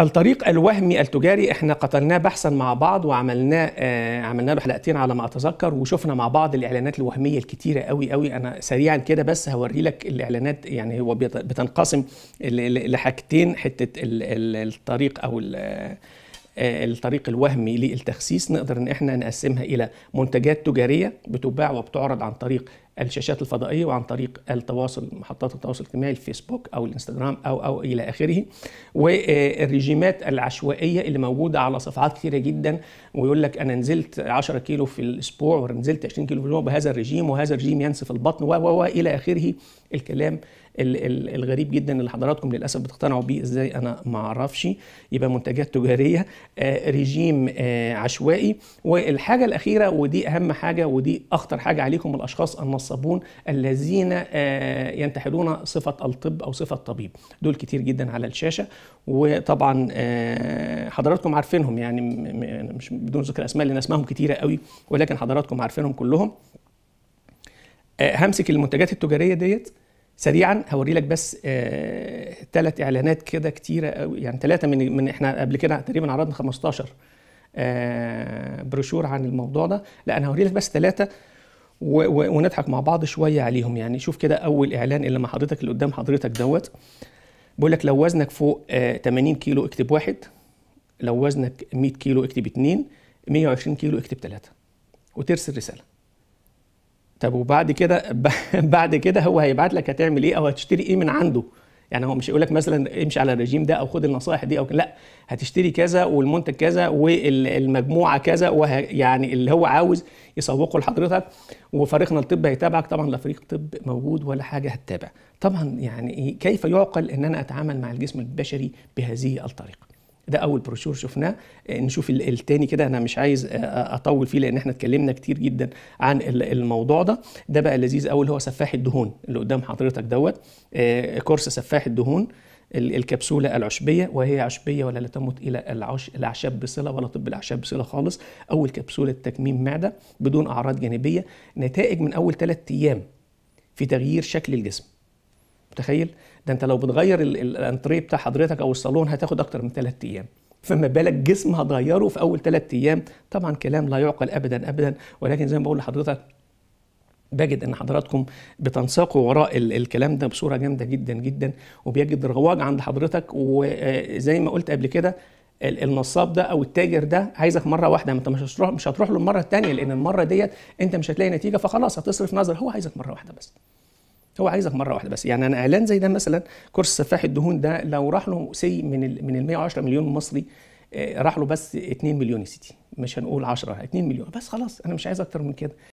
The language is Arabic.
الطريق الوهمي التجاري احنا قتلناه بحثا مع بعض وعملناه آه، عملنا له حلقتين على ما اتذكر وشفنا مع بعض الاعلانات الوهميه الكتيره قوي قوي انا سريعا كده بس هوري لك الاعلانات يعني هو بتنقسم لحاجتين حته الطريق او آه، الطريق الوهمي للتخسيس نقدر ان احنا نقسمها الى منتجات تجاريه بتباع وبتعرض عن طريق الشاشات الفضائيه وعن طريق التواصل محطات التواصل الاجتماعي الفيسبوك او الانستغرام او او الى اخره والرجيمات العشوائيه اللي موجوده على صفحات كثيره جدا ويقول لك انا نزلت 10 كيلو في الاسبوع ونزلت 20 كيلو في اليوم بهذا الرجيم وهذا الرجيم ينسف البطن و و الى اخره الكلام الغريب جدا اللي حضراتكم للاسف بتقتنعوا بيه ازاي انا ما اعرفش يبقى منتجات تجاريه آه، رجيم آه، عشوائي والحاجه الاخيره ودي اهم حاجه ودي اخطر حاجه عليكم الاشخاص النص والصابون الذين آه، ينتحلون صفة الطب أو صفة الطبيب دول كتير جدا على الشاشة وطبعا آه، حضراتكم عارفينهم يعني, يعني مش بدون ذكر أسماء لأن أسمائهم كتيرة قوي ولكن حضراتكم عارفينهم كلهم آه، همسك المنتجات التجارية ديت سريعا هوري لك بس ثلاث آه اعلانات كده كتيره قوي يعني ثلاثه من من احنا قبل كده تقريبا عرضنا 15 آه بروشور عن الموضوع ده لا انا هوري لك بس ثلاثه ونضحك مع بعض شويه عليهم يعني شوف كده اول اعلان اللي مع حضرتك اللي قدام حضرتك دوت بيقول لك لو وزنك فوق 80 آه، كيلو اكتب واحد لو وزنك 100 كيلو اكتب اتنين 120 كيلو اكتب ثلاثه وترسل رساله طب وبعد كده بعد كده هو هيبعت لك هتعمل ايه او هتشتري ايه من عنده يعني هو مش يقول لك مثلا امشي على الرجيم ده او خد النصائح دي او لا هتشتري كذا والمنتج كذا والمجموعه كذا يعني اللي هو عاوز يسوقه لحضرتك وفريقنا الطب هيتابعك طبعا لا فريق طب موجود ولا حاجه هتتابع طبعا يعني كيف يعقل ان انا اتعامل مع الجسم البشري بهذه الطريقه ده اول بروشور شفناه آه، نشوف التاني كده انا مش عايز آه، آه، اطول فيه لان احنا اتكلمنا كتير جدا عن الموضوع ده ده بقى لذيذ أول اللي هو سفاح الدهون اللي قدام حضرتك دوت كورس سفاح الدهون الكبسوله العشبيه وهي عشبيه ولا لا تمت الى العش... الاعشاب بصله ولا طب الاعشاب بصله خالص اول كبسوله تكميم معده بدون اعراض جانبيه نتائج من اول ثلاث ايام في تغيير شكل الجسم متخيل ده انت لو بتغير الانتريه بتاع حضرتك او الصالون هتاخد اكتر من ثلاثة ايام فما بالك جسم هتغيره في اول ثلاثة ايام طبعا كلام لا يعقل ابدا ابدا ولكن زي ما بقول لحضرتك بجد ان حضراتكم بتنساقوا وراء الكلام ده بصوره جامده جدا جدا وبيجد رواج عند حضرتك وزي آه، ما قلت قبل كده النصاب ده او التاجر ده عايزك مره واحده ما انت مش هتروح مش هتروح له المره الثانيه لان المره ديت انت مش هتلاقي نتيجه فخلاص هتصرف نظر هو عايزك مره واحده بس هو عايزك مره واحده بس يعني انا اعلان زي ده مثلا كورس سفاح الدهون ده لو راح له سي من الـ من ال 110 مليون مصري آه، راح له بس 2 مليون يا سيدي مش هنقول 10 2 مليون بس خلاص انا مش عايز اكتر من كده